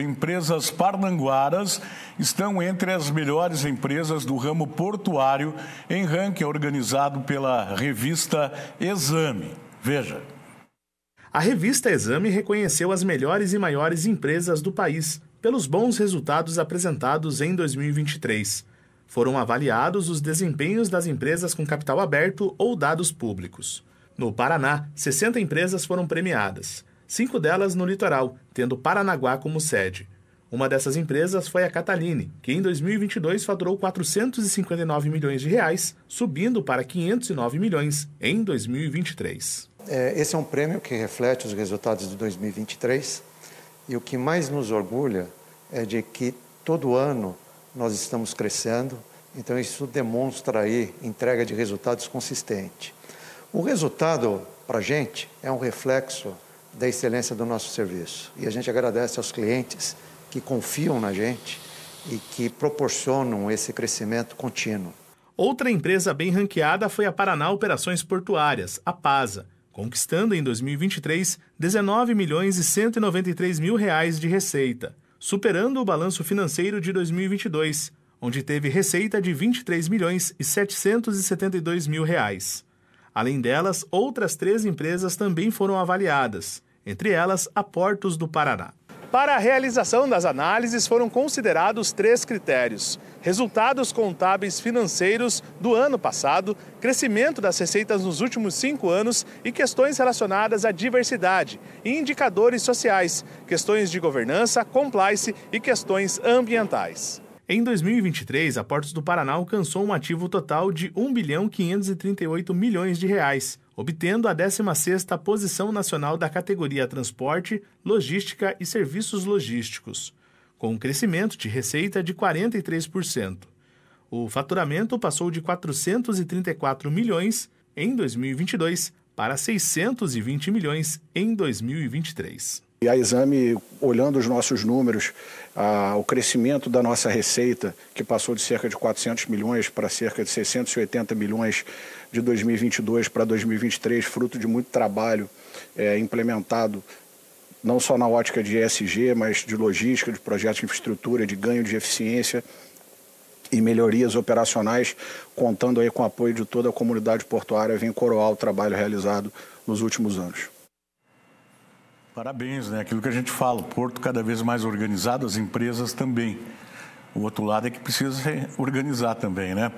Empresas parnanguaras estão entre as melhores empresas do ramo portuário em ranking organizado pela revista Exame. Veja. A revista Exame reconheceu as melhores e maiores empresas do país pelos bons resultados apresentados em 2023. Foram avaliados os desempenhos das empresas com capital aberto ou dados públicos. No Paraná, 60 empresas foram premiadas cinco delas no litoral, tendo Paranaguá como sede. Uma dessas empresas foi a Cataline, que em 2022 faturou 459 milhões de reais, subindo para 509 milhões em 2023. É, esse é um prêmio que reflete os resultados de 2023 e o que mais nos orgulha é de que todo ano nós estamos crescendo, então isso demonstra aí entrega de resultados consistente. O resultado para a gente é um reflexo da excelência do nosso serviço. E a gente agradece aos clientes que confiam na gente e que proporcionam esse crescimento contínuo. Outra empresa bem ranqueada foi a Paraná Operações Portuárias, a PASA, conquistando em 2023 19 milhões e 193 mil reais de receita, superando o balanço financeiro de 2022, onde teve receita de 23 milhões e 772 mil reais. Além delas, outras três empresas também foram avaliadas, entre elas a Portos do Paraná. Para a realização das análises foram considerados três critérios: resultados contábeis financeiros do ano passado, crescimento das receitas nos últimos cinco anos e questões relacionadas à diversidade, e indicadores sociais, questões de governança, compliance e questões ambientais. Em 2023, a Portos do Paraná alcançou um ativo total de 1 bilhão 538 milhões de reais, obtendo a 16ª posição nacional da categoria Transporte, Logística e Serviços Logísticos, com um crescimento de receita de 43%. O faturamento passou de 434 milhões em 2022 para 620 milhões em 2023. E a Exame, olhando os nossos números, a, o crescimento da nossa receita, que passou de cerca de 400 milhões para cerca de 680 milhões de 2022 para 2023, fruto de muito trabalho é, implementado não só na ótica de ESG, mas de logística, de projetos de infraestrutura, de ganho de eficiência e melhorias operacionais, contando aí com o apoio de toda a comunidade portuária, vem coroar o trabalho realizado nos últimos anos. Parabéns, né? Aquilo que a gente fala, o Porto cada vez mais organizado, as empresas também. O outro lado é que precisa se organizar também, né?